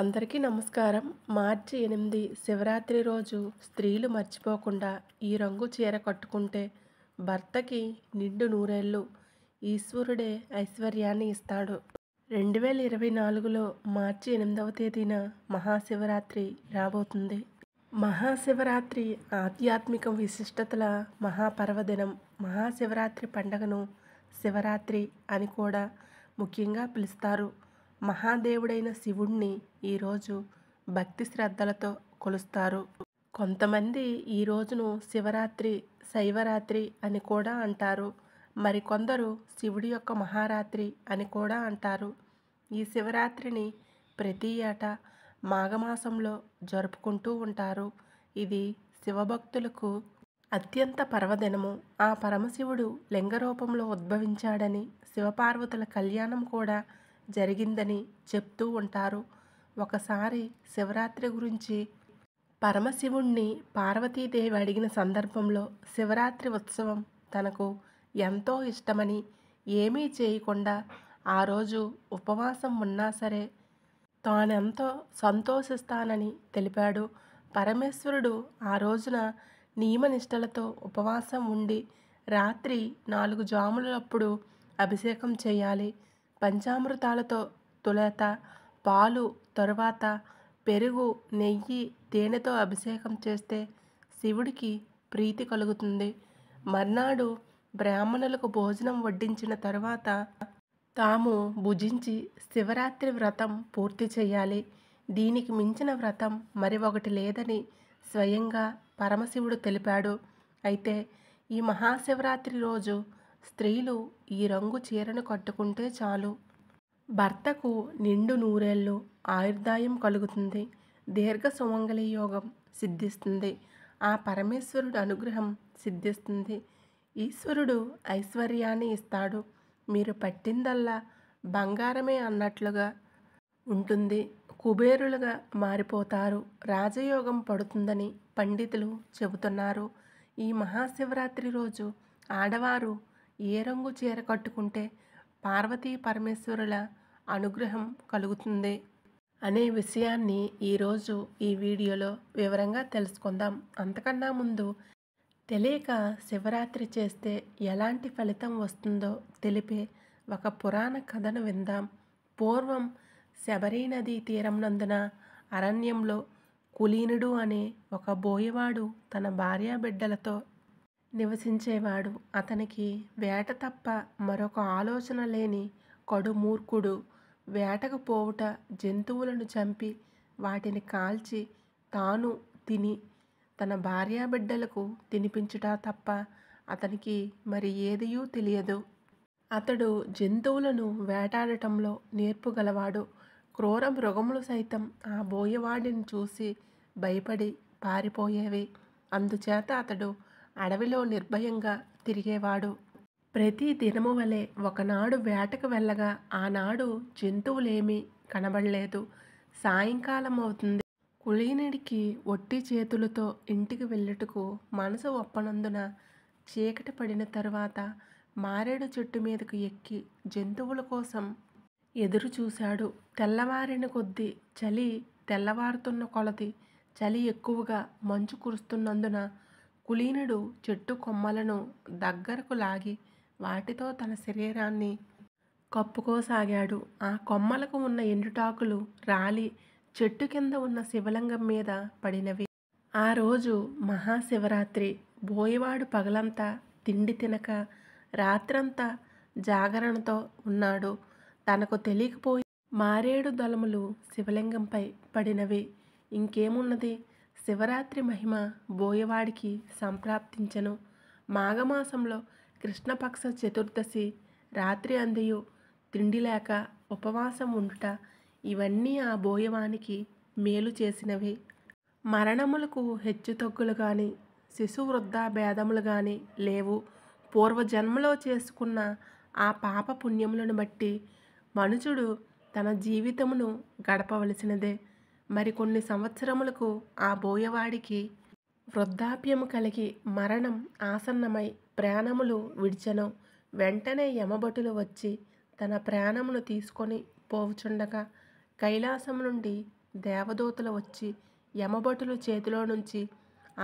అందరికీ నమస్కారం మార్చి ఎనిమిది శివరాత్రి రోజు స్త్రీలు మర్చిపోకుండా ఈ రంగు చీర కట్టుకుంటే భర్తకి నిండు నూరేళ్ళు ఈశ్వరుడే ఐశ్వర్యాన్ని ఇస్తాడు రెండు వేల ఇరవై నాలుగులో మార్చి ఎనిమిదవ తేదీన మహాశివరాత్రి రాబోతుంది మహాశివరాత్రి ఆధ్యాత్మిక విశిష్టతల మహాపర్వదినం మహాశివరాత్రి పండగను శివరాత్రి అని కూడా ముఖ్యంగా పిలుస్తారు మహాదేవుడైన శివుణ్ణి ఈరోజు భక్తి శ్రద్ధలతో కొలుస్తారు కొంతమంది ఈ రోజును శివరాత్రి శైవరాత్రి అని కూడా అంటారు మరికొందరు శివుడి యొక్క మహారాత్రి అని కూడా అంటారు ఈ శివరాత్రిని ప్రతి ఏటా మాఘమాసంలో జరుపుకుంటూ ఉంటారు ఇది శివభక్తులకు అత్యంత పర్వదినము ఆ పరమశివుడు లింగరూపంలో ఉద్భవించాడని శివపార్వతుల కళ్యాణం కూడా జరిగిందని చెప్తూ ఉంటారు ఒకసారి శివరాత్రి గురించి పరమశివుణ్ణి పార్వతీదేవి అడిగిన సందర్భంలో శివరాత్రి ఉత్సవం తనకు ఎంతో ఇష్టమని ఏమీ చేయకుండా ఆ రోజు ఉపవాసం ఉన్నా సరే తానెంతో సంతోషిస్తానని తెలిపాడు పరమేశ్వరుడు ఆ రోజున నియమనిష్టలతో ఉపవాసం ఉండి రాత్రి నాలుగు జాములప్పుడు అభిషేకం చేయాలి పంచామృతాలతో తులత పాలు తరువాత పెరుగు నెయ్యి తేనెతో అభిషేకం చేస్తే శివుడికి ప్రీతి కలుగుతుంది మర్నాడు బ్రాహ్మణులకు భోజనం వడ్డించిన తర్వాత తాము భుజించి శివరాత్రి వ్రతం పూర్తి చేయాలి దీనికి మించిన వ్రతం మరి ఒకటి లేదని స్వయంగా పరమశివుడు తెలిపాడు అయితే ఈ మహాశివరాత్రి రోజు స్త్రీలు ఈ రంగు చీరను కట్టుకుంటే చాలు భర్తకు నిండు నూరేళ్ళు ఆయుర్దాయం కలుగుతుంది దీర్ఘ సుమంగళి యోగం సిద్ధిస్తుంది ఆ పరమేశ్వరుడు అనుగ్రహం సిద్ధిస్తుంది ఈశ్వరుడు ఐశ్వర్యాన్ని ఇస్తాడు మీరు పట్టిందల్లా బంగారమే అన్నట్లుగా ఉంటుంది కుబేరులుగా మారిపోతారు రాజయోగం పడుతుందని పండితులు చెబుతున్నారు ఈ మహాశివరాత్రి రోజు ఆడవారు ఏ రంగు చీర కట్టుకుంటే పార్వతీ పరమేశ్వరుల అనుగ్రహం కలుగుతుంది అనే విషయాన్ని ఈరోజు ఈ వీడియోలో వివరంగా తెలుసుకుందాం అంతకన్నా ముందు తెలియక శివరాత్రి చేస్తే ఎలాంటి ఫలితం వస్తుందో తెలిపే ఒక పురాణ కథను విందాం పూర్వం శబరీ నదీ తీరం నందున అరణ్యంలో కులీనుడు అనే ఒక బోయవాడు తన భార్యాబిడ్డలతో నివసించేవాడు అతనికి వేట తప్ప మరొక ఆలోచన లేని కడుమూర్ఖుడు వేటకు పోవుట జంతువులను చంపి వాటిని కాల్చి తాను తిని తన భార్యాబిడ్డలకు తినిపించుట తప్ప అతనికి మరి ఏదియూ తెలియదు అతడు జంతువులను వేటాడటంలో నేర్పుగలవాడు క్రూర మృగములు సైతం ఆ బోయవాడిని చూసి భయపడి పారిపోయేవి అందుచేత అతడు అడవిలో నిర్భయంగా తిరిగేవాడు ప్రతి దినము వలె ఒకనాడు వేటకు వెళ్ళగా ఆనాడు జంతువులేమీ కనబడలేదు సాయంకాలం అవుతుంది కులీనుడికి ఒట్టి చేతులతో ఇంటికి వెళ్ళుటకు మనసు ఒప్పనందున చీకటి పడిన తరువాత మారేడు చెట్టు మీదకు ఎక్కి జంతువుల కోసం ఎదురు చూశాడు తెల్లవారిన కొద్దీ చలి తెల్లవారుతున్న కొలది చలి ఎక్కువగా మంచు కురుస్తున్నందున కులీనుడు చెట్టు కొమ్మలను దగ్గరకు లాగి వాటితో తన శరీరాన్ని కప్పుకోసాగాడు ఆ కొమ్మలకు ఉన్న ఎండుటాకులు రాలి చెట్టు కింద ఉన్న శివలింగం మీద పడినవి ఆ రోజు మహాశివరాత్రి బోయవాడు పగలంతా తిండి తినక రాత్రంతా జాగరణతో ఉన్నాడు తనకు తెలియకపోయి మారేడు దళములు శివలింగంపై పడినవి ఇంకేమున్నది శివరాత్రి మహిమ బోయవాడికి సంప్రాప్తించను మాఘమాసంలో కృష్ణపక్ష చతుర్దశి రాత్రి అందయు తిండి లేక ఉపవాసం ఉండుట ఇవన్నీ ఆ బోయవానికి మేలు చేసినవి మరణములకు హెచ్చుతగ్గులు కానీ శిశువృద్ధ భేదములు కానీ లేవు పూర్వజన్మలో చేసుకున్న ఆ పాప పుణ్యములను బట్టి మనుషుడు తన జీవితమును గడపవలసినదే మరికొన్ని సంవత్సరములకు ఆ బోయవాడికి వృద్ధాప్యము కలిగి మరణం ఆసన్నమై ప్రాణములు విడిచను వెంటనే యమభటులు వచ్చి తన ప్రాణమును తీసుకొని పోవుచుండగా కైలాసం నుండి దేవదూతలు వచ్చి యమభటుల చేతిలో నుంచి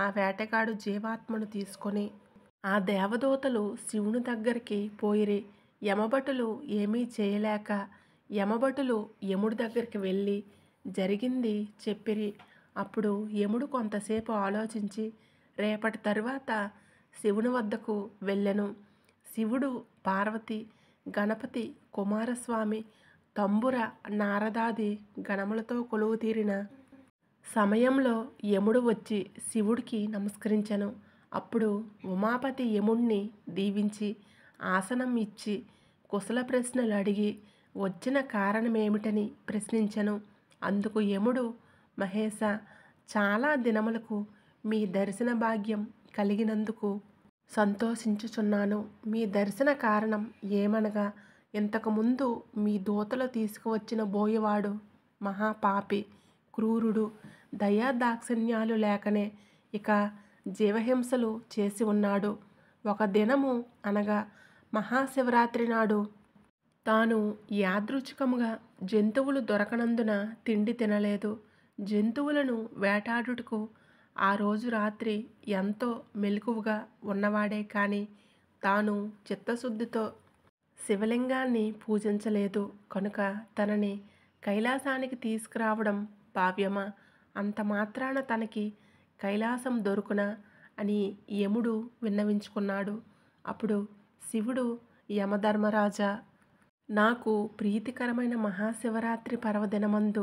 ఆ వేటగాడు జీవాత్మను తీసుకొని ఆ దేవదూతలు శివుని దగ్గరికి పోయిరి యమభటులు ఏమీ చేయలేక యమభటులు యముడి దగ్గరికి వెళ్ళి జరిగింది చెప్పిరి అప్పుడు యముడు కొంతసేపు ఆలోచించి రేపటి తరువాత శివుని వద్దకు వెళ్ళెను శివుడు పార్వతి గణపతి కుమారస్వామి తంబుర నారదాది గణములతో కొలువు తీరిన సమయంలో యముడు వచ్చి శివుడికి నమస్కరించెను అప్పుడు ఉమాపతి యముణ్ణి దీవించి ఆసనం ఇచ్చి కుశల ప్రశ్నలు అడిగి వచ్చిన కారణమేమిటని ప్రశ్నించెను అందుకు యముడు మహేశ చాలా దినములకు మీ దర్శన భాగ్యం కలిగినందుకు సంతోషించుచున్నాను మీ దర్శన కారణం ఏమనగా ఇంతకుముందు మీ దూతలు తీసుకువచ్చిన బోయవాడు మహాపాపి క్రూరుడు దయాదాక్షిణ్యాలు లేకనే ఇక జీవహింసలు చేసి ఉన్నాడు ఒక దినము అనగా మహాశివరాత్రి నాడు తాను యాదృచ్ఛికముగా జంతువులు దొరకనందున తిండి తినలేదు జంతువులను వేటాడుటకు ఆ రోజు రాత్రి ఎంతో మెలకువగా ఉన్నవాడే కానీ తాను చిత్తశుద్ధితో శివలింగాన్ని పూజించలేదు కనుక తనని కైలాసానికి తీసుకురావడం భావ్యమా అంత మాత్రాన తనకి కైలాసం దొరుకునా అని యముడు విన్నవించుకున్నాడు అప్పుడు శివుడు యమధర్మరాజా నాకు ప్రీతికరమైన మహాశివరాత్రి పర్వదినమందు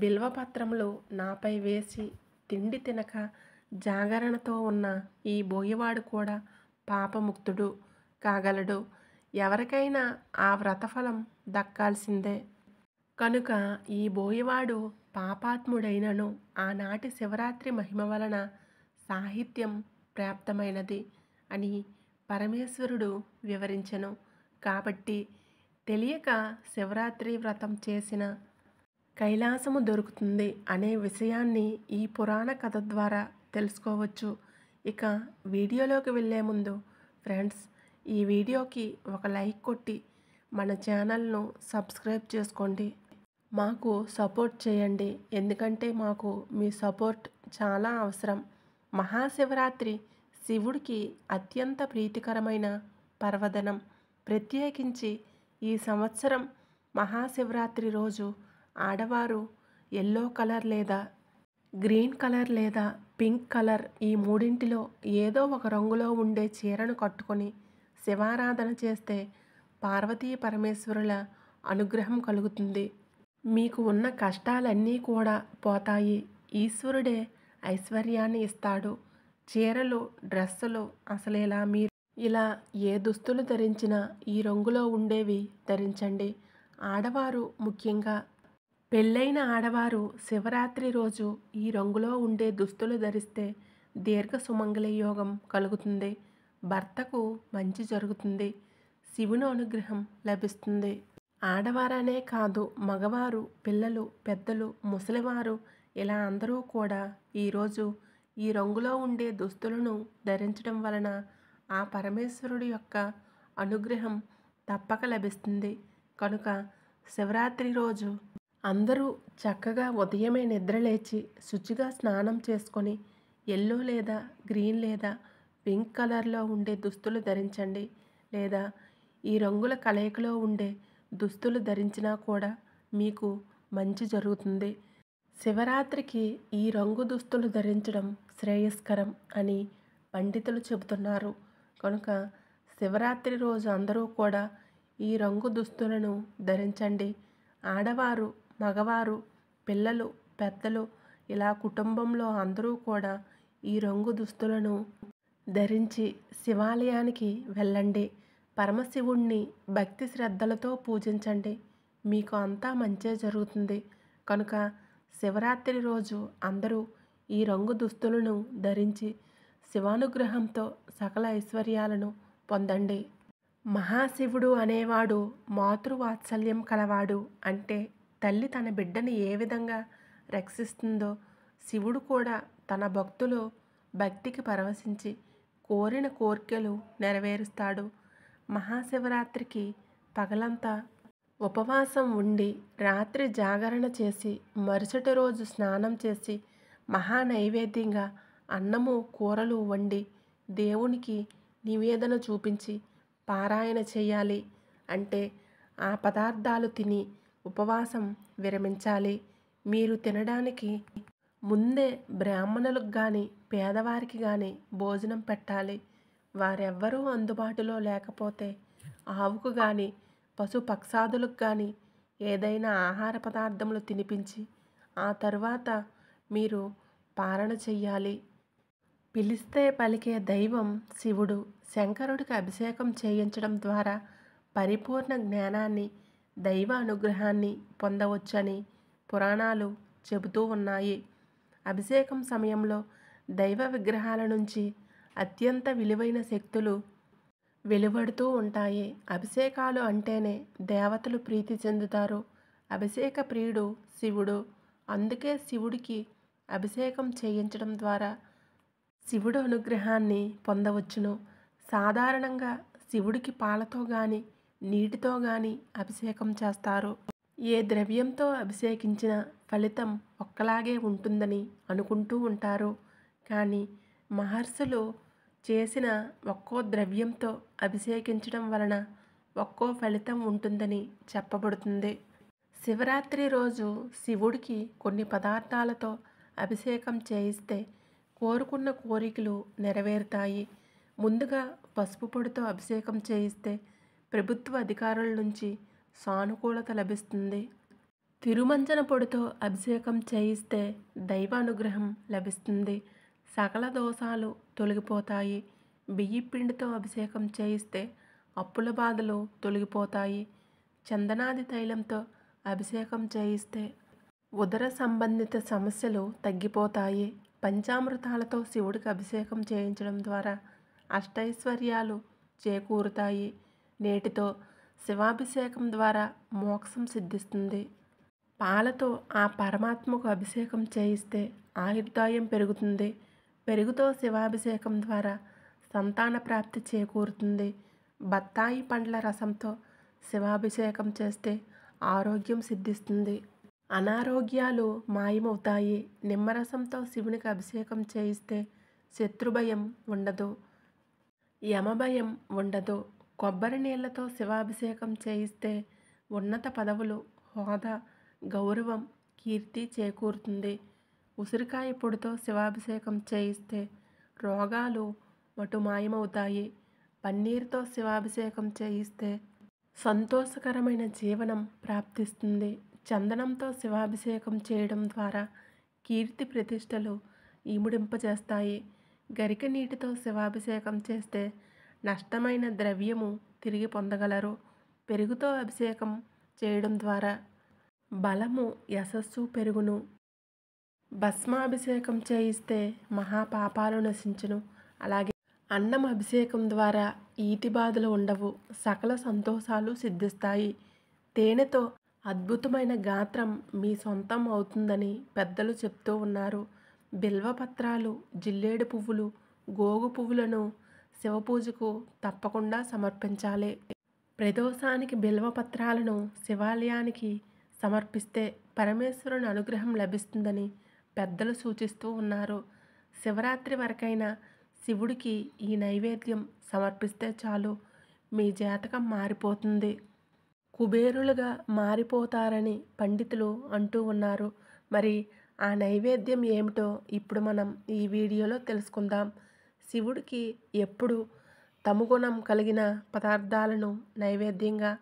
బిల్వపత్రములు నాపై వేసి తిండి తినక జాగరణతో ఉన్న ఈ బోయవాడు కూడా పాపముక్తుడు కాగలడు ఎవరికైనా ఆ వ్రతఫలం దక్కాల్సిందే కనుక ఈ బోయవాడు పాపాత్ముడైనను ఆనాటి శివరాత్రి మహిమ వలన సాహిత్యం ప్రాప్తమైనది అని పరమేశ్వరుడు వివరించను కాబట్టి తెలియక శివరాత్రి వ్రతం చేసిన కైలాసము దొరుకుతుంది అనే విషయాన్ని ఈ పురాణ కథ ద్వారా తెలుసుకోవచ్చు ఇక వీడియోలోకి వెళ్ళే ముందు ఫ్రెండ్స్ ఈ వీడియోకి ఒక లైక్ కొట్టి మన ఛానల్ను సబ్స్క్రైబ్ చేసుకోండి మాకు సపోర్ట్ చేయండి ఎందుకంటే మాకు మీ సపోర్ట్ చాలా అవసరం మహాశివరాత్రి శివుడికి అత్యంత ప్రీతికరమైన పర్వదనం ప్రత్యేకించి ఈ సంవత్సరం మహాశివరాత్రి రోజు ఆడవారు ఎల్లో కలర్ లేదా గ్రీన్ కలర్ లేదా పింక్ కలర్ ఈ మూడింటిలో ఏదో ఒక రంగులో ఉండే చీరను కట్టుకొని శివారాధన చేస్తే పార్వతీ పరమేశ్వరుల అనుగ్రహం కలుగుతుంది మీకు ఉన్న కష్టాలన్నీ కూడా పోతాయి ఈశ్వరుడే ఐశ్వర్యాన్ని ఇస్తాడు చీరలు డ్రెస్సులు అసలు ఇలా మీరు ఇలా ఏ దుస్తులు ధరించినా ఈ రంగులో ఉండేవి ధరించండి ఆడవారు ముఖ్యంగా పెళ్ళైన ఆడవారు శివరాత్రి రోజు ఈ రంగులో ఉండే దుస్తులు ధరిస్తే దీర్ఘ సుమంగళ యోగం కలుగుతుంది భర్తకు మంచి జరుగుతుంది శివుని అనుగ్రహం లభిస్తుంది ఆడవారనే కాదు మగవారు పిల్లలు పెద్దలు ముసలివారు ఇలా అందరూ కూడా ఈరోజు ఈ రంగులో ఉండే దుస్తులను ధరించడం వలన ఆ పరమేశ్వరుడు యొక్క అనుగ్రహం తప్పక లభిస్తుంది కనుక శివరాత్రి రోజు అందరూ చక్కగా ఉదయమే నిద్రలేచి శుచిగా స్నానం చేసుకొని ఎల్లో లేదా గ్రీన్ లేదా పింక్ కలర్లో ఉండే దుస్తులు ధరించండి లేదా ఈ రంగుల కలయికలో ఉండే దుస్తులు ధరించినా కూడా మీకు మంచి జరుగుతుంది శివరాత్రికి ఈ రంగు దుస్తులు ధరించడం శ్రేయస్కరం అని పండితులు చెబుతున్నారు కనుక శివరాత్రి రోజు అందరూ కూడా ఈ రంగు దుస్తులను ధరించండి ఆడవారు మగవారు పిల్లలు పెద్దలు ఇలా కుటుంబంలో అందరూ కూడా ఈ రంగు దుస్తులను ధరించి శివాలయానికి వెళ్ళండి పరమశివుణ్ణి భక్తి శ్రద్ధలతో పూజించండి మీకు అంతా మంచే జరుగుతుంది కనుక శివరాత్రి రోజు అందరూ ఈ రంగు దుస్తులను ధరించి శివానుగ్రహంతో సకల ఐశ్వర్యాలను పొందండి మహాశివుడు అనేవాడు మాతృవాత్సల్యం కలవాడు అంటే తల్లి తన బిడ్డని ఏ విధంగా రక్షిస్తుందో శివుడు కూడా తన భక్తులు భక్తికి పరవశించి కోరిన కోర్కెలు నెరవేరుస్తాడు మహాశివరాత్రికి పగలంతా ఉపవాసం ఉండి రాత్రి జాగరణ చేసి మరుసటి రోజు స్నానం చేసి మహానైవేద్యంగా అన్నము కూరలు వండి దేవునికి నివేదన చూపించి పారాయణ చేయాలి అంటే ఆ పదార్థాలు తిని ఉపవాసం విరమించాలి మీరు తినడానికి ముందే బ్రాహ్మణులకు కానీ పేదవారికి కానీ భోజనం పెట్టాలి వారెవ్వరూ అందుబాటులో లేకపోతే ఆవుకు కానీ పశు పక్షాదులకు కానీ ఏదైనా ఆహార పదార్థములు తినిపించి ఆ తర్వాత మీరు పారణ చెయ్యాలి పిలిస్తే పలికే దైవం శివుడు శంకరుడికి అభిషేకం చేయించడం ద్వారా పరిపూర్ణ జ్ఞానాన్ని దైవ అనుగ్రహాన్ని పొందవచ్చని పురాణాలు చెబుతూ ఉన్నాయి అభిషేకం సమయంలో దైవ విగ్రహాల నుంచి అత్యంత విలువైన శక్తులు వెలువడుతూ ఉంటాయి అభిషేకాలు అంటేనే దేవతలు ప్రీతి చెందుతారు అభిషేక ప్రియుడు శివుడు అందుకే శివుడికి అభిషేకం చేయించడం ద్వారా శివుడు అనుగ్రహాన్ని పొందవచ్చును సాధారణంగా శివుడికి పాలతో గాని నీటితో గాని అభిషేకం చేస్తారు ఏ ద్రవ్యంతో అభిషేకించిన ఫలితం ఒక్కలాగే ఉంటుందని అనుకుంటూ ఉంటారు కానీ మహర్షులు చేసిన ఒక్కో ద్రవ్యంతో అభిషేకించడం వలన ఒక్కో ఫలితం ఉంటుందని చెప్పబడుతుంది శివరాత్రి రోజు శివుడికి కొన్ని పదార్థాలతో అభిషేకం చేయిస్తే కోరుకున్న కోరికలు నెరవేరుతాయి ముందుగా పసుపు పొడితో అభిషేకం చేయిస్తే ప్రభుత్వ అధికారుల నుంచి సానుకూలత లభిస్తుంది తిరుమంజన పొడితో అభిషేకం చేయిస్తే దైవానుగ్రహం లభిస్తుంది సకల దోషాలు తొలగిపోతాయి బియ్యి పిండితో అభిషేకం చేయిస్తే అప్పుల బాధలు తొలగిపోతాయి చందనాది తైలంతో అభిషేకం చేయిస్తే ఉదర సంబంధిత సమస్యలు తగ్గిపోతాయి పంచామృతాలతో శివుడికి అభిషేకం చేయించడం ద్వారా అష్టైశ్వర్యాలు చేకూరుతాయి నేటితో శివాభిషేకం ద్వారా మోక్షం సిద్ధిస్తుంది పాలతో ఆ పరమాత్మకు అభిషేకం చేయిస్తే ఆయుర్దాయం పెరుగుతుంది పెరుగుతో శివాభిషేకం ద్వారా సంతాన ప్రాప్తి చేకూరుతుంది బత్తాయి పండ్ల రసంతో శివాభిషేకం చేస్తే ఆరోగ్యం సిద్ధిస్తుంది అనారోగ్యాలు మాయమవుతాయి నిమ్మరసంతో శివునికి అభిషేకం చేయిస్తే శత్రుభయం ఉండదు యమభయం ఉండదు కొబ్బరి నీళ్లతో శివాభిషేకం చేయిస్తే ఉన్నత పదవులు హోదా గౌరవం కీర్తి చేకూరుతుంది ఉసిరికాయ పొడితో శివాభిషేకం చేయిస్తే రోగాలు మటు మాయమవుతాయి పన్నీర్తో శివాభిషేకం చేయిస్తే సంతోషకరమైన జీవనం ప్రాప్తిస్తుంది చందనంతో శివాభిషేకం చేయడం ద్వారా కీర్తి ప్రతిష్టలు ఈముడింపజేస్తాయి గరిక నీటితో శివాభిషేకం చేస్తే నష్టమైన ద్రవ్యము తిరిగి పొందగలరు పెరుగుతో అభిషేకం చేయడం ద్వారా బలము యశస్సు పెరుగును భస్మాభిషేకం చేయిస్తే మహాపాపాలు నశించును అలాగే అన్నం అభిషేకం ద్వారా ఈటి బాధలు ఉండవు సకల సంతోషాలు సిద్ధిస్తాయి తేనెతో అద్భుతమైన గాత్రం మీ సొంతం అవుతుందని పెద్దలు చెప్తూ ఉన్నారు బిల్వపత్రాలు జిల్లేడు పువ్వులు గోగు పువ్వులను శివపూజకు తప్పకుండా సమర్పించాలి ప్రదోషానికి బిల్వపత్రాలను శివాలయానికి సమర్పిస్తే పరమేశ్వరుని అనుగ్రహం లభిస్తుందని పెద్దలు సూచిస్తూ ఉన్నారు శివరాత్రి వరకైనా శివుడికి ఈ నైవేద్యం సమర్పిస్తే చాలు మీ జాతకం మారిపోతుంది కుబేరులుగా మారిపోతారని పండితులు అంటూ ఉన్నారు మరి ఆ నైవేద్యం ఏమిటో ఇప్పుడు మనం ఈ వీడియోలో తెలుసుకుందాం శివుడికి ఎప్పుడు తమగుణం కలిగిన పదార్థాలను నైవేద్యంగా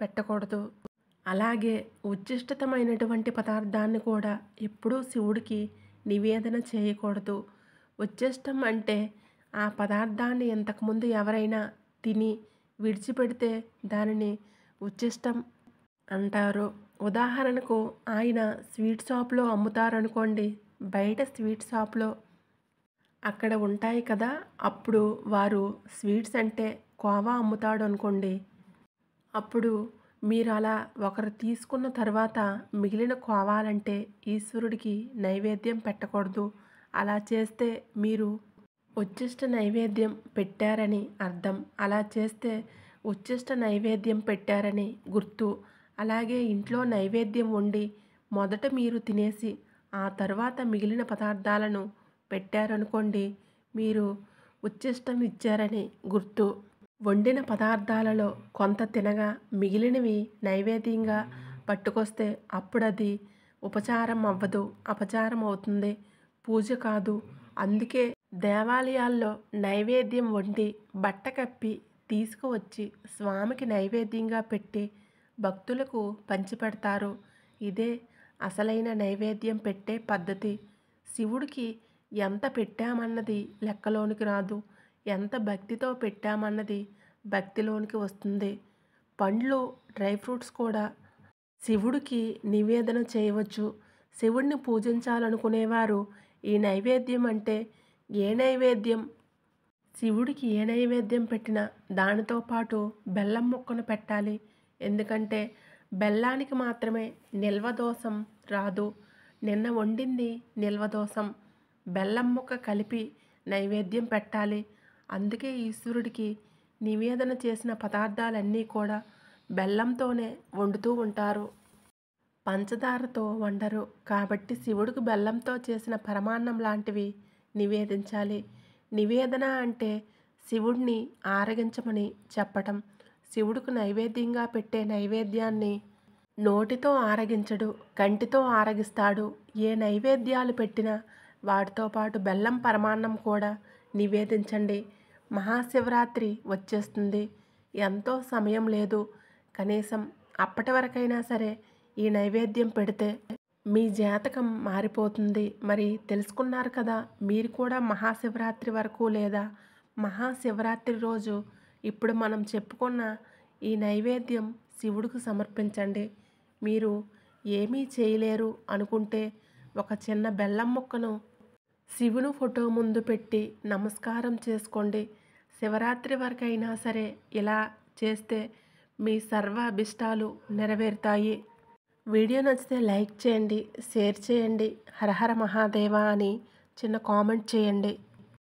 పెట్టకూడదు అలాగే ఉచ్చిష్టతమైనటువంటి పదార్థాన్ని కూడా ఎప్పుడూ శివుడికి నివేదన చేయకూడదు ఉచ్చిష్టం అంటే ఆ పదార్థాన్ని ఇంతకుముందు ఎవరైనా తిని విడిచిపెడితే దానిని ఉచ్చిష్టం అంటారు ఉదాహరణకు ఆయన స్వీట్ షాప్లో అమ్ముతారనుకోండి బయట స్వీట్ షాప్లో అక్కడ ఉంటాయి కదా అప్పుడు వారు స్వీట్స్ అంటే కోవా అమ్ముతాడు అనుకోండి అప్పుడు మీరు అలా ఒకరు తీసుకున్న తర్వాత మిగిలిన కోవాలంటే ఈశ్వరుడికి నైవేద్యం పెట్టకూడదు అలా చేస్తే మీరు ఉచ్చిష్ట నైవేద్యం పెట్టారని అర్థం అలా చేస్తే ఉచ్చిష్ట నైవేద్యం పెట్టారని గుర్తు అలాగే ఇంట్లో నైవేద్యం వండి మొదట మీరు తినేసి ఆ తర్వాత మిగిలిన పదార్థాలను పెట్టారనుకోండి మీరు ఉచ్చిష్టం ఇచ్చారని గుర్తు వండిన పదార్థాలలో కొంత తినగా మిగిలినవి నైవేద్యంగా పట్టుకొస్తే అప్పుడది ఉపచారం అవ్వదు అపచారం అవుతుంది పూజ కాదు అందుకే దేవాలయాల్లో నైవేద్యం వండి బట్ట కప్పి తీసుకువచ్చి స్వామికి నైవేద్యంగా పెట్టి భక్తులకు పంచిపెడతారు ఇదే అసలైన నైవేద్యం పెట్టే పద్ధతి శివుడికి ఎంత పెట్టామన్నది లెక్కలోనికి రాదు ఎంత భక్తితో పెట్టామన్నది భక్తిలోనికి వస్తుంది పండ్లు డ్రై ఫ్రూట్స్ కూడా శివుడికి నివేదన చేయవచ్చు శివుడిని పూజించాలనుకునేవారు ఈ నైవేద్యం అంటే ఏ నైవేద్యం శివుడికి ఏ నైవేద్యం పెట్టినా దానితో పాటు బెల్లం ముక్కను పెట్టాలి ఎందుకంటే బెల్లానికి మాత్రమే నిల్వదోషం రాదు నిన్న వండింది నిల్వదోషం బెల్లం ముక్క కలిపి నైవేద్యం పెట్టాలి అందుకే ఈశ్వరుడికి నివేదన చేసిన పదార్థాలన్నీ కూడా బెల్లంతోనే వండుతూ ఉంటారు పంచదారతో వండరు కాబట్టి శివుడికి బెల్లంతో చేసిన పరమాన్నం లాంటివి నివేదించాలి నివేదన అంటే శివుడిని ఆరగించమని చెప్పటం శివుడికి నైవేద్యంగా పెట్టే నైవేద్యాన్ని నోటితో ఆరగించడు కంటితో ఆరగిస్తాడు ఏ నైవేద్యాలు పెట్టినా వాటితో పాటు బెల్లం పరమాన్నం కూడా నివేదించండి మహాశివరాత్రి వచ్చేస్తుంది ఎంతో సమయం లేదు కనీసం అప్పటి వరకైనా సరే ఈ నైవేద్యం పెడితే మీ జాతకం మారిపోతుంది మరి తెలుసుకున్నారు కదా మీరు కూడా మహాశివరాత్రి వరకు లేదా మహాశివరాత్రి రోజు ఇప్పుడు మనం చెప్పుకున్న ఈ నైవేద్యం శివుడికి సమర్పించండి మీరు ఏమీ చేయలేరు అనుకుంటే ఒక చిన్న బెల్లం ముక్కను శివుని ఫోటో ముందు పెట్టి నమస్కారం చేసుకోండి శివరాత్రి వరకైనా సరే ఇలా చేస్తే మీ సర్వ అభిష్టాలు నెరవేరుతాయి వీడియో నచ్చితే లైక్ చేయండి షేర్ చేయండి హరహర మహాదేవ అని చిన్న కామెంట్ చేయండి